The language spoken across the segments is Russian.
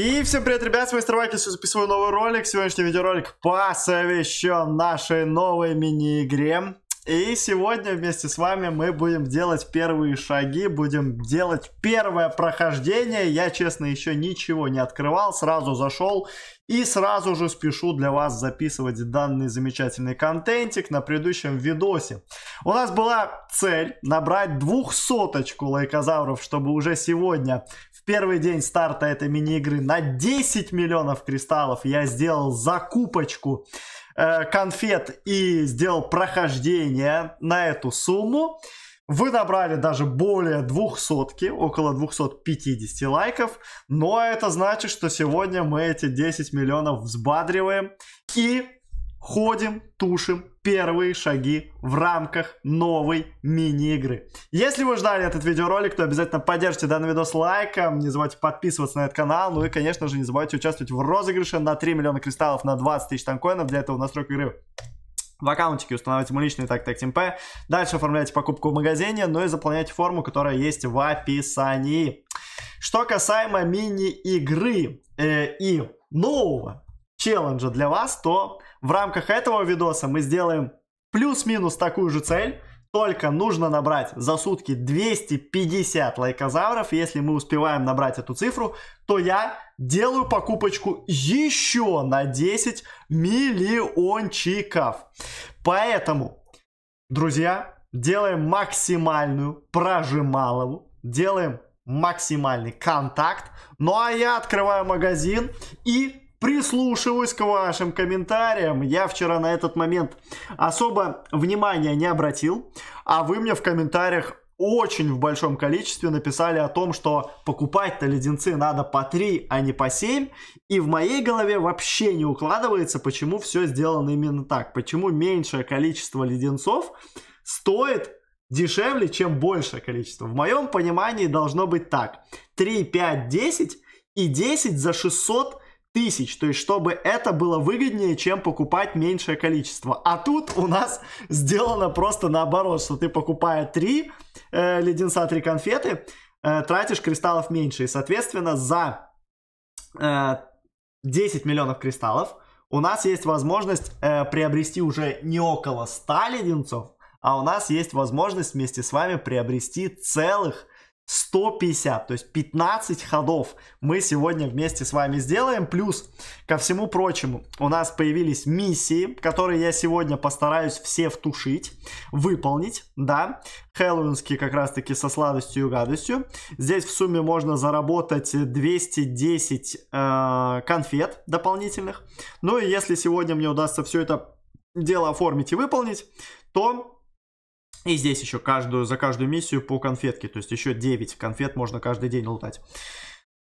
И всем привет, ребят, с вами Старвакис, я записываю новый ролик. Сегодняшний видеоролик посвящен нашей новой мини-игре. И сегодня вместе с вами мы будем делать первые шаги, будем делать первое прохождение. Я, честно, еще ничего не открывал, сразу зашел и сразу же спешу для вас записывать данный замечательный контентик на предыдущем видосе. У нас была цель набрать двухсоточку лайкозавров, чтобы уже сегодня, в первый день старта этой мини-игры, на 10 миллионов кристаллов я сделал закупочку Э, конфет и сделал прохождение на эту сумму. Вы набрали даже более 200, около 250 лайков, но это значит, что сегодня мы эти 10 миллионов взбадриваем и ходим, тушим первые шаги в рамках новой мини-игры. Если вы ждали этот видеоролик, то обязательно поддержите данный видос лайком, не забывайте подписываться на этот канал, ну и, конечно же, не забывайте участвовать в розыгрыше на 3 миллиона кристаллов на 20 тысяч танкоинов, для этого настройка игры в аккаунтике устанавливайте мой личный так так ТМП, дальше оформляйте покупку в магазине, ну и заполняйте форму, которая есть в описании. Что касаемо мини-игры э, и нового челленджа для вас, то в рамках этого видоса мы сделаем плюс-минус такую же цель. Только нужно набрать за сутки 250 лайкозавров. Если мы успеваем набрать эту цифру, то я делаю покупочку еще на 10 миллиончиков. Поэтому, друзья, делаем максимальную прожималову, делаем максимальный контакт. Ну а я открываю магазин и прислушиваюсь к вашим комментариям. Я вчера на этот момент особо внимания не обратил, а вы мне в комментариях очень в большом количестве написали о том, что покупать-то леденцы надо по 3, а не по 7. И в моей голове вообще не укладывается, почему все сделано именно так. Почему меньшее количество леденцов стоит дешевле, чем большее количество. В моем понимании должно быть так. 3, 5, 10 и 10 за 600 тысяч, то есть чтобы это было выгоднее, чем покупать меньшее количество. А тут у нас сделано просто наоборот, что ты покупая 3 э, леденца, 3 конфеты, э, тратишь кристаллов меньше. И, соответственно, за э, 10 миллионов кристаллов у нас есть возможность э, приобрести уже не около 100 леденцов, а у нас есть возможность вместе с вами приобрести целых 150, то есть 15 ходов мы сегодня вместе с вами сделаем. Плюс, ко всему прочему, у нас появились миссии, которые я сегодня постараюсь все втушить, выполнить, да. Хэллоуинские как раз-таки со сладостью и гадостью. Здесь в сумме можно заработать 210 э, конфет дополнительных. Ну и если сегодня мне удастся все это дело оформить и выполнить, то и здесь еще каждую, за каждую миссию по конфетке, то есть еще 9 конфет можно каждый день лутать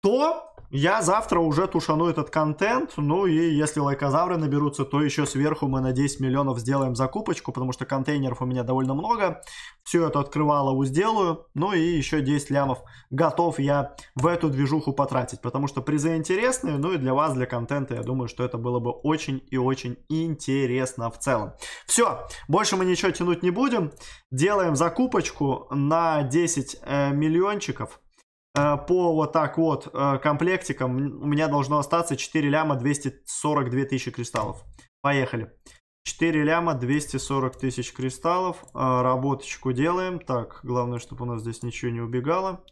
то я завтра уже тушану этот контент. Ну и если лайкозавры наберутся, то еще сверху мы на 10 миллионов сделаем закупочку, потому что контейнеров у меня довольно много. Все это открывало, сделаю. Ну и еще 10 лямов готов я в эту движуху потратить, потому что призы интересные. Ну и для вас, для контента, я думаю, что это было бы очень и очень интересно в целом. Все, больше мы ничего тянуть не будем. Делаем закупочку на 10 э, миллиончиков. Э, по вот так вот э, комплектикам у меня должно остаться 4 ляма 242 тысячи кристаллов. Поехали. 4 ляма 240 тысяч кристаллов. Э, работочку делаем. Так, главное, чтобы у нас здесь ничего не убегало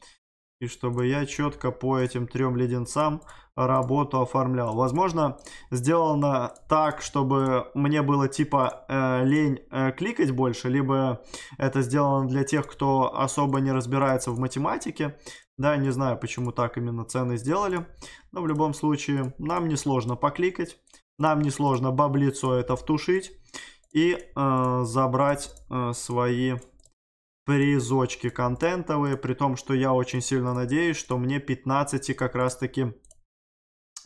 и чтобы я четко по этим трем леденцам работу оформлял. Возможно, сделано так, чтобы мне было типа э, лень э, кликать больше, либо это сделано для тех, кто особо не разбирается в математике. Да, не знаю, почему так именно цены сделали, но в любом случае нам несложно покликать, нам несложно баблицу это втушить и э, забрать э, свои призочки контентовые, при том, что я очень сильно надеюсь, что мне 15 как раз-таки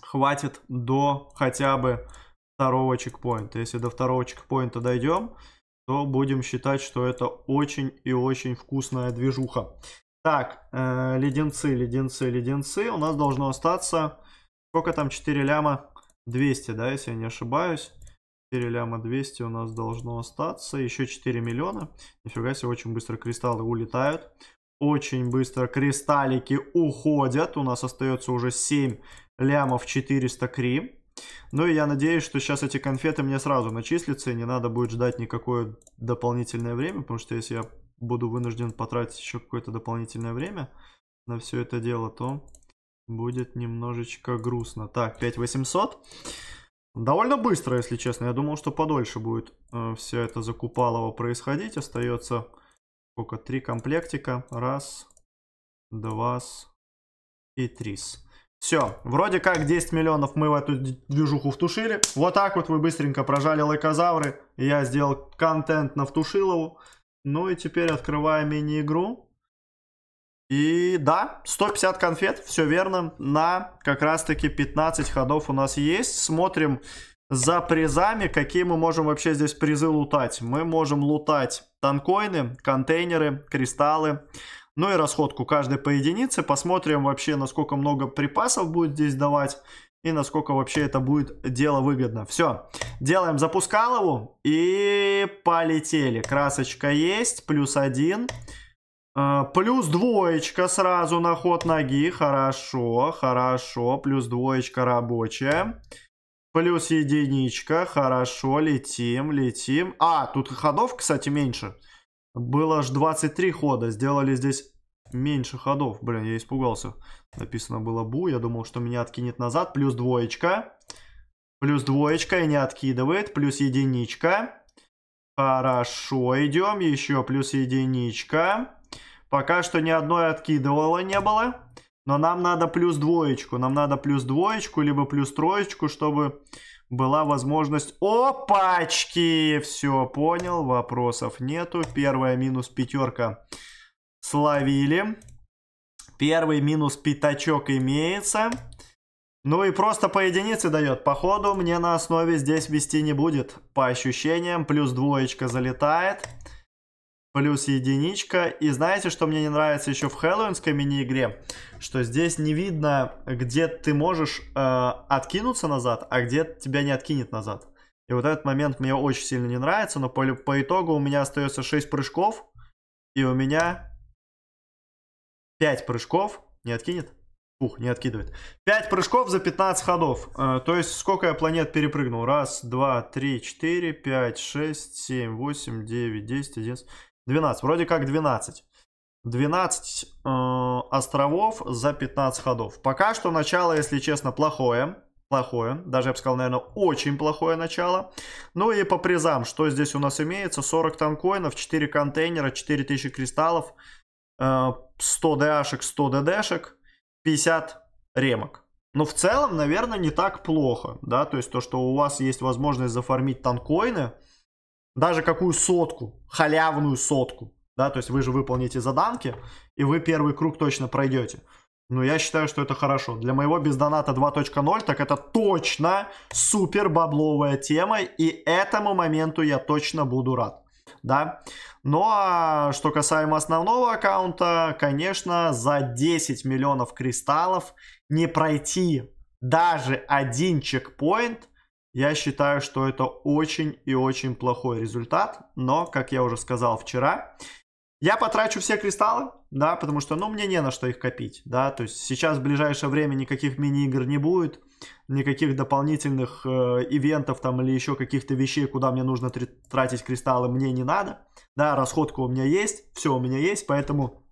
хватит до хотя бы второго чекпоинта. Если до второго чекпоинта дойдем, то будем считать, что это очень и очень вкусная движуха. Так, э, леденцы, леденцы, леденцы. У нас должно остаться, сколько там, 4 ляма? 200, да, если я не ошибаюсь. 4 ляма 200 у нас должно остаться. Еще 4 миллиона. Нифига себе, очень быстро кристаллы улетают. Очень быстро кристаллики уходят. У нас остается уже 7 лямов 400 кри. Ну и я надеюсь, что сейчас эти конфеты мне сразу начислятся, и не надо будет ждать никакое дополнительное время, потому что если я буду вынужден потратить еще какое-то дополнительное время на все это дело, то будет немножечко грустно. Так, 5800. Довольно быстро, если честно. Я думал, что подольше будет э, все это закупалово происходить. Остается сколько? Три комплектика. Раз, два и три. Все, вроде как 10 миллионов мы в эту движуху втушили. Вот так вот вы быстренько прожали лайкозавры. Я сделал контент на втушилову. Ну и теперь открываем мини-игру. И да, 150 конфет, все верно, на как раз-таки 15 ходов у нас есть. Смотрим за призами, какие мы можем вообще здесь призы лутать. Мы можем лутать танкоины, контейнеры, кристаллы, ну и расходку каждой по единице. Посмотрим вообще, насколько много припасов будет здесь давать и насколько вообще это будет дело выгодно. Все, делаем запускалову и полетели. Красочка есть, плюс один. Плюс один. А, плюс двоечка сразу на ход ноги. Хорошо, хорошо. Плюс двоечка рабочая. Плюс единичка. Хорошо, летим, летим. А, тут ходов, кстати, меньше. Было аж 23 хода. Сделали здесь меньше ходов. Блин, я испугался. Написано было бу. Я думал, что меня откинет назад. Плюс двоечка. Плюс двоечка и не откидывает. Плюс единичка. Хорошо, идем. Еще плюс единичка. Пока что ни одной откидывала не было. Но нам надо плюс двоечку. Нам надо плюс двоечку, либо плюс троечку, чтобы была возможность... Опачки! Все, понял, вопросов нету. Первая минус пятерка словили. Первый минус пятачок имеется. Ну и просто по единице дает. Походу мне на основе здесь вести не будет. По ощущениям, плюс двоечка залетает. Залетает плюс единичка. И знаете, что мне не нравится еще в хэллоуинской мини-игре? Что здесь не видно, где ты можешь э, откинуться назад, а где тебя не откинет назад. И вот этот момент мне очень сильно не нравится, но по, по итогу у меня остается 6 прыжков, и у меня 5 прыжков не откинет. Ух, не откидывает. 5 прыжков за 15 ходов. Э, то есть сколько я планет перепрыгнул? Раз, два, три, четыре, пять, шесть, семь, восемь, девять, десять, одиннадцать. 12, вроде как 12. 12 э, островов за 15 ходов. Пока что начало, если честно, плохое. Плохое, даже я бы сказал, наверное, очень плохое начало. Ну и по призам, что здесь у нас имеется? 40 танкоинов, 4 контейнера, 4000 кристаллов, э, 100 ДАшек, 100 ДДшек, 50 ремок. Но в целом, наверное, не так плохо, да, то есть то, что у вас есть возможность зафармить танкоины – даже какую сотку, халявную сотку, да, то есть вы же выполните заданки, и вы первый круг точно пройдете. Но ну, я считаю, что это хорошо. Для моего без доната 2.0, так это точно супер бабловая тема, и этому моменту я точно буду рад. Да? Ну а что касаемо основного аккаунта, конечно, за 10 миллионов кристаллов не пройти даже один чекпоинт я считаю, что это очень и очень плохой результат, но, как я уже сказал вчера, я потрачу все кристаллы, да, потому что, ну, мне не на что их копить, да, то есть сейчас в ближайшее время никаких мини-игр не будет, никаких дополнительных э, ивентов там или еще каких-то вещей, куда мне нужно тратить кристаллы, мне не надо, да, расходка у меня есть, все у меня есть, поэтому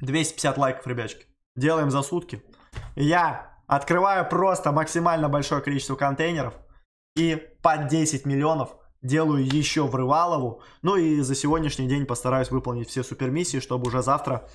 250 лайков, ребячки, делаем за сутки. Я открываю просто максимально большое количество контейнеров, и по 10 миллионов делаю еще врывалову. Ну и за сегодняшний день постараюсь выполнить все супермиссии, чтобы уже завтра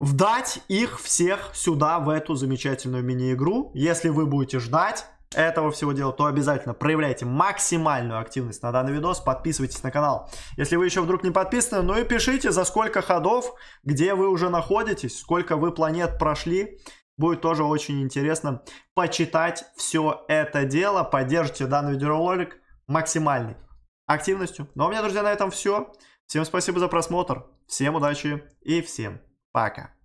вдать их всех сюда, в эту замечательную мини-игру. Если вы будете ждать этого всего дела, то обязательно проявляйте максимальную активность на данный видос, подписывайтесь на канал, если вы еще вдруг не подписаны, ну и пишите, за сколько ходов, где вы уже находитесь, сколько вы планет прошли, Будет тоже очень интересно почитать все это дело. Поддержите данный видеоролик максимальной активностью. Ну а у меня, друзья, на этом все. Всем спасибо за просмотр. Всем удачи и всем пока.